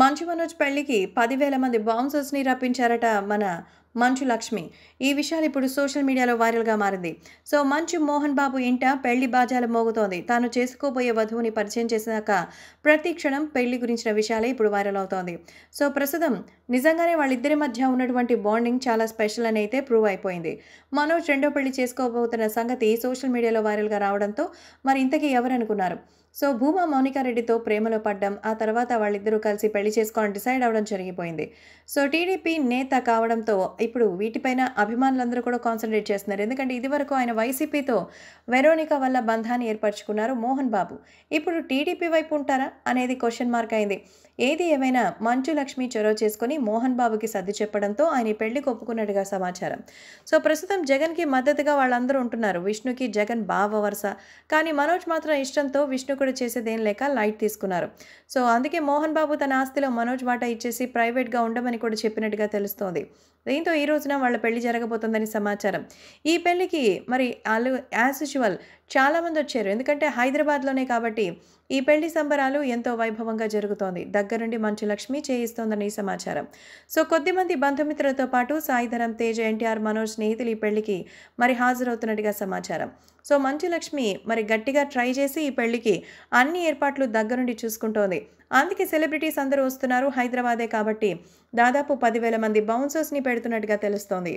మంచు మనోజ్ పెళ్లికి పదివేల మంది బౌన్సర్స్ని రప్పించారట మన మంచు లక్ష్మి ఈ విషయాలు ఇప్పుడు సోషల్ మీడియాలో వైరల్గా మారింది సో మంచు మోహన్ బాబు ఇంట పెళ్లి బాజాలు మోగుతోంది తాను చేసుకోబోయే వధువుని పరిచయం చేసినాక ప్రతి క్షణం పెళ్లి గురించిన విషయాలే ఇప్పుడు వైరల్ అవుతోంది సో ప్రస్తుతం నిజంగానే వాళ్ళిద్దరి మధ్య ఉన్నటువంటి బాండింగ్ చాలా స్పెషల్ అని అయితే ప్రూవ్ అయిపోయింది మనోజ్ రెండో పెళ్లి చేసుకోబోతున్న సంగతి సోషల్ మీడియాలో వైరల్గా రావడంతో మరి ఇంతకీ ఎవరనుకున్నారు సో భూమా మౌనికారెడ్డితో ప్రేమలో పడ్డం ఆ తర్వాత వాళ్ళిద్దరూ కలిసి పెళ్లి చేసుకోవాలని డిసైడ్ అవడం జరిగిపోయింది సో టీడీపీ నేత కావడంతో ఇప్పుడు వీటిపైన అభిమానులందరూ కూడా కాన్సన్ట్రేట్ చేస్తున్నారు ఎందుకంటే ఇదివరకు ఆయన వైసీపీతో వెరోనికా వల్ల బంధాన్ని ఏర్పరచుకున్నారు మోహన్ బాబు ఇప్పుడు టీడీపీ వైపు ఉంటారా అనేది క్వశ్చన్ మార్క్ అయింది ఏది ఏమైనా మంచు లక్ష్మి చొరవ చేసుకుని మోహన్ బాబుకి సర్ది చెప్పడంతో ఆయన పెళ్లి ఒప్పుకున్నట్టుగా సమాచారం సో ప్రస్తుతం జగన్కి మద్దతుగా వాళ్ళందరూ ఉంటున్నారు విష్ణుకి జగన్ బావ వరుస కానీ మనోజ్ మాత్రం ఇష్టంతో విష్ణు కూడా చేసేదేం లేక లైట్ తీసుకున్నారు సో అందుకే మోహన్ బాబు తన ఆస్తిలో మనోజ్ వాటా ఇచ్చేసి ప్రైవేట్గా ఉండమని కూడా చెప్పినట్టుగా తెలుస్తోంది దీంతో దీంతో ఈ రోజున వాళ్ళ పెళ్లి జరగబోతుందని సమాచారం ఈ పెళ్లికి మరి యాజ్ యూజువల్ చాలామంది వచ్చారు ఎందుకంటే హైదరాబాద్లోనే కాబట్టి ఈ పెళ్లి సంబరాలు ఎంతో వైభవంగా జరుగుతోంది దగ్గరుండి మంచు లక్ష్మి చేయిస్తోందని సమాచారం సో కొద్దిమంది బంధుమిత్రులతో పాటు సాయిధరం తేజ ఎన్టీఆర్ మనోజ్ స్నేహితులు ఈ పెళ్లికి మరి హాజరవుతున్నట్టుగా సమాచారం సో మంచు లక్ష్మి మరి గట్టిగా ట్రై చేసి ఈ పెళ్లికి అన్ని ఏర్పాట్లు దగ్గరుండి చూసుకుంటోంది అందుకే సెలబ్రిటీస్ అందరూ వస్తున్నారు హైదరాబాదే కాబట్టి దాదాపు పదివేల మంది బౌన్సర్స్ని పెడుతున్నట్టుగా తెలుస్తోంది